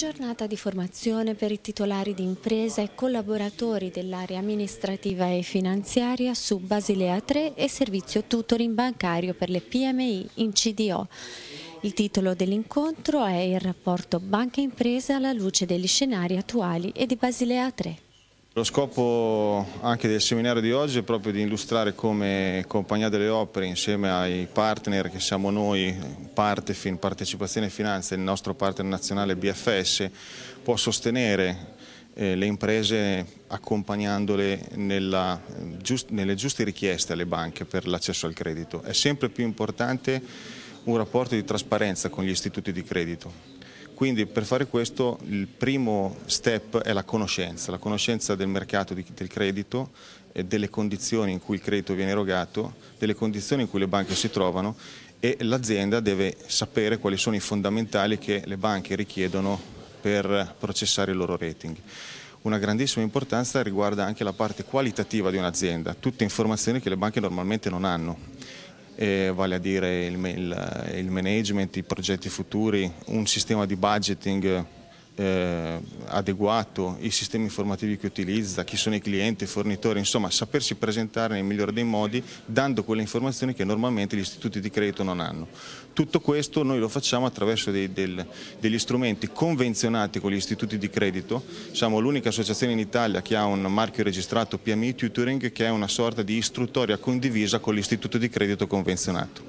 Giornata di formazione per i titolari di impresa e collaboratori dell'area amministrativa e finanziaria su Basilea 3 e servizio tutoring bancario per le PMI in CDO. Il titolo dell'incontro è il rapporto banca-impresa alla luce degli scenari attuali e di Basilea 3. Lo scopo anche del seminario di oggi è proprio di illustrare come Compagnia delle Opere insieme ai partner che siamo noi, Partefin, Partecipazione e Finanza, il nostro partner nazionale BFS, può sostenere eh, le imprese accompagnandole nella, giust, nelle giuste richieste alle banche per l'accesso al credito. È sempre più importante un rapporto di trasparenza con gli istituti di credito. Quindi per fare questo il primo step è la conoscenza, la conoscenza del mercato di, del credito, delle condizioni in cui il credito viene erogato, delle condizioni in cui le banche si trovano e l'azienda deve sapere quali sono i fondamentali che le banche richiedono per processare il loro rating. Una grandissima importanza riguarda anche la parte qualitativa di un'azienda, tutte informazioni che le banche normalmente non hanno eh, vale a dire il, il, il management, i progetti futuri, un sistema di budgeting eh, adeguato, i sistemi informativi che utilizza, chi sono i clienti, i fornitori, insomma sapersi presentare nel migliore dei modi dando quelle informazioni che normalmente gli istituti di credito non hanno. Tutto questo noi lo facciamo attraverso dei, del, degli strumenti convenzionati con gli istituti di credito, siamo l'unica associazione in Italia che ha un marchio registrato PMI Tutoring che è una sorta di istruttoria condivisa con l'istituto di credito convenzionato.